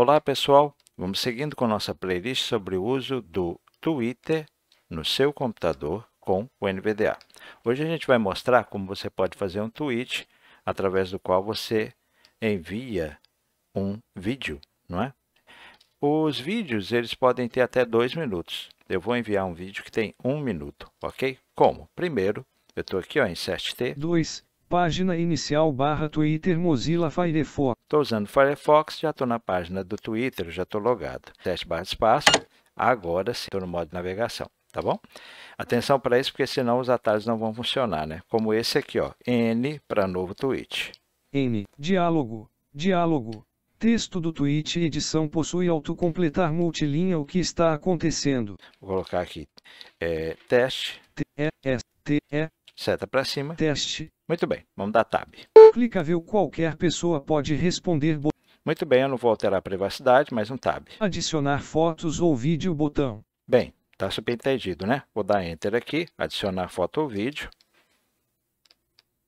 Olá pessoal, vamos seguindo com nossa playlist sobre o uso do Twitter no seu computador com o NVDA. Hoje a gente vai mostrar como você pode fazer um tweet através do qual você envia um vídeo, não é? Os vídeos eles podem ter até dois minutos. Eu vou enviar um vídeo que tem um minuto, ok? Como? Primeiro, eu estou aqui ó, em 7T. 2. Página inicial barra Twitter Mozilla Firefox. Estou usando o Firefox, já estou na página do Twitter, já estou logado. Teste barra de espaço, agora sim, estou no modo de navegação, tá bom? Atenção para isso, porque senão os atalhos não vão funcionar, né? Como esse aqui, ó, N para novo tweet. N, diálogo, diálogo. Texto do tweet edição possui autocompletar multilinha o que está acontecendo. Vou colocar aqui, é, teste. T, E, S, T, E. Seta para cima. Teste, muito bem, vamos dar tab. Clica, viu? qualquer pessoa pode responder. Muito bem, eu não vou alterar a privacidade, mas um tab. Adicionar fotos ou vídeo botão. Bem, está entendido, né? Vou dar Enter aqui, adicionar foto ou vídeo.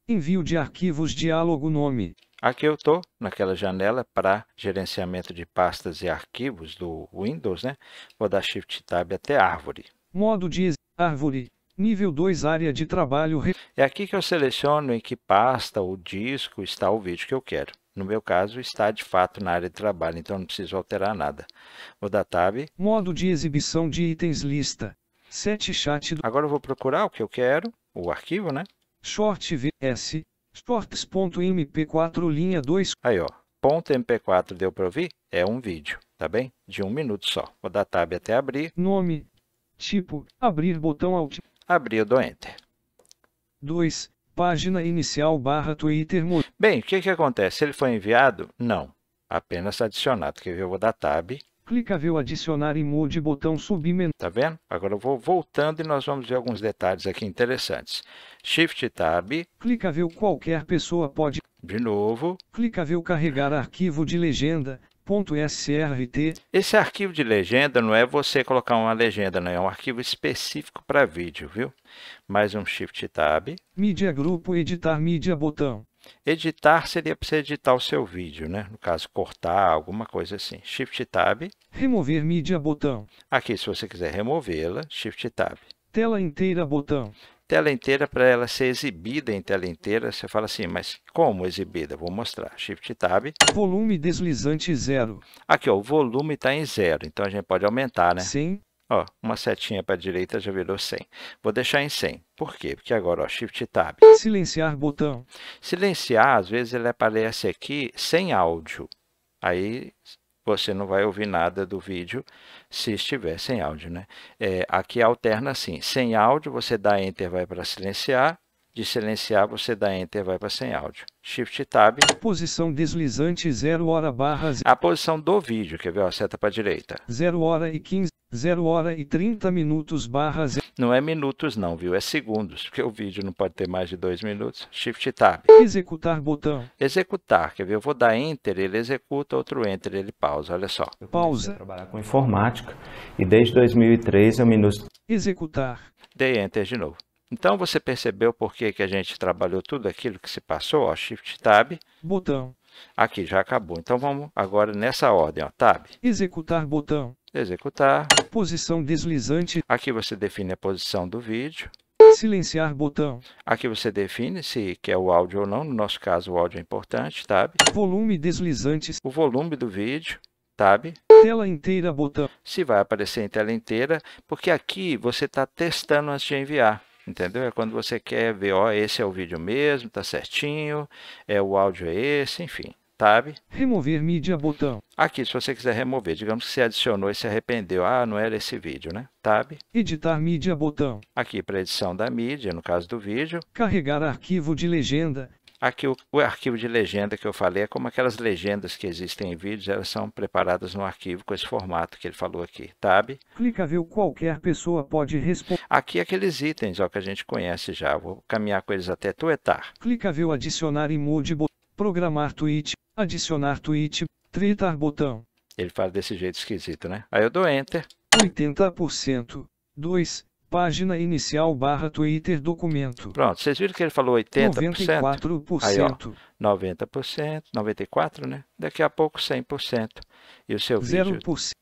Envio de arquivos diálogo nome. Aqui eu estou naquela janela para gerenciamento de pastas e arquivos do Windows, né? Vou dar Shift Tab até árvore. Modo de árvore. Nível 2, área de trabalho. É aqui que eu seleciono em que pasta ou disco está o vídeo que eu quero. No meu caso, está de fato na área de trabalho, então não preciso alterar nada. Vou dar Tab. Modo de exibição de itens lista. Set chat. Do... Agora eu vou procurar o que eu quero, o arquivo, né? Short vs. Shorts.mp4 linha 2. Aí, ó. Ponto .mp4 deu para ouvir? É um vídeo, tá bem? De um minuto só. Vou dar Tab até abrir. Nome. Tipo. Abrir botão Alt do Enter. 2. Página inicial barra Twitter. Bem, o que, que acontece? Ele foi enviado? Não. Apenas adicionado. Quer ver? Eu vou dar Tab. Clica Clicável adicionar emoji botão submenu. Tá vendo? Agora eu vou voltando e nós vamos ver alguns detalhes aqui interessantes. Shift Tab. Clica Clicável qualquer pessoa pode. De novo. Clica Clicável carregar arquivo de legenda, .srt. Esse arquivo de legenda não é você colocar uma legenda, não é um arquivo específico para vídeo, viu? Mais um Shift Tab. Mídia Grupo, Editar Mídia, botão. Editar seria para você editar o seu vídeo, né? No caso, cortar, alguma coisa assim. Shift Tab. Remover mídia, botão. Aqui, se você quiser removê-la, Shift Tab. Tela inteira, botão tela inteira para ela ser exibida em tela inteira. Você fala assim, mas como exibida? Vou mostrar. Shift Tab. Volume deslizante zero. Aqui, ó, o volume está em zero, então a gente pode aumentar, né? Sim. Ó, uma setinha para a direita já virou 100. Vou deixar em 100. Por quê? Porque agora, ó, Shift Tab. Silenciar botão. Silenciar, às vezes ele aparece aqui sem áudio. Aí você não vai ouvir nada do vídeo se estiver sem áudio. Né? É, aqui alterna assim, sem áudio você dá Enter, vai para silenciar, de silenciar você dá Enter, vai para sem áudio. Shift Tab. Posição deslizante 0 hora barra... A posição do vídeo, quer ver? Ó, seta para a direita. 0 hora e 15. 0 hora e 30 minutos barra zero. Não é minutos não, viu? É segundos, porque o vídeo não pode ter mais de dois minutos. Shift Tab. Executar botão. Executar, quer ver? Eu vou dar Enter, ele executa, outro Enter, ele pausa, olha só. Eu trabalhar com informática e desde 2013 eu minuto... Executar. Dei Enter de novo. Então você percebeu por que, que a gente trabalhou tudo aquilo que se passou, ó, Shift Tab. Botão. Aqui, já acabou. Então vamos agora nessa ordem, ó, Tab. Executar botão executar. Posição deslizante. Aqui você define a posição do vídeo. Silenciar botão. Aqui você define se quer o áudio ou não. No nosso caso, o áudio é importante, tab. Volume deslizante. O volume do vídeo, tab. Tela inteira botão. Se vai aparecer em tela inteira, porque aqui você está testando antes de enviar. Entendeu? É quando você quer ver, ó, esse é o vídeo mesmo, tá certinho, é o áudio é esse, enfim. Tab. Remover mídia, botão. Aqui, se você quiser remover, digamos que você adicionou e se arrependeu. Ah, não era esse vídeo, né? Tab. Editar mídia, botão. Aqui, para edição da mídia, no caso do vídeo. Carregar arquivo de legenda. Aqui, o, o, arquivo de legenda que eu falei é como aquelas legendas que existem em vídeos, elas são preparadas no arquivo com esse formato que ele falou aqui. Tab. ver qualquer pessoa pode responder. Aqui, aqueles itens ó, que a gente conhece já. Vou caminhar com eles até tuetar. toetar. ver adicionar mode botão. programar tweet. Adicionar tweet, tritar botão. Ele faz desse jeito esquisito, né? Aí eu dou enter. 80%. 2. Página inicial barra Twitter documento. Pronto, vocês viram que ele falou 80%? 94%. Aí, ó, 90%, 94%, né? Daqui a pouco 100%. E o seu 0%, vídeo... 0%.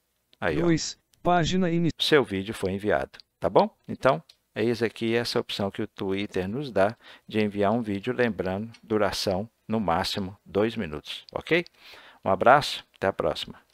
Aí, 2. Ó, página inicial. Seu vídeo foi enviado, tá bom? Então, é isso aqui, essa opção que o Twitter nos dá de enviar um vídeo, lembrando, duração no máximo dois minutos, ok? Um abraço, até a próxima.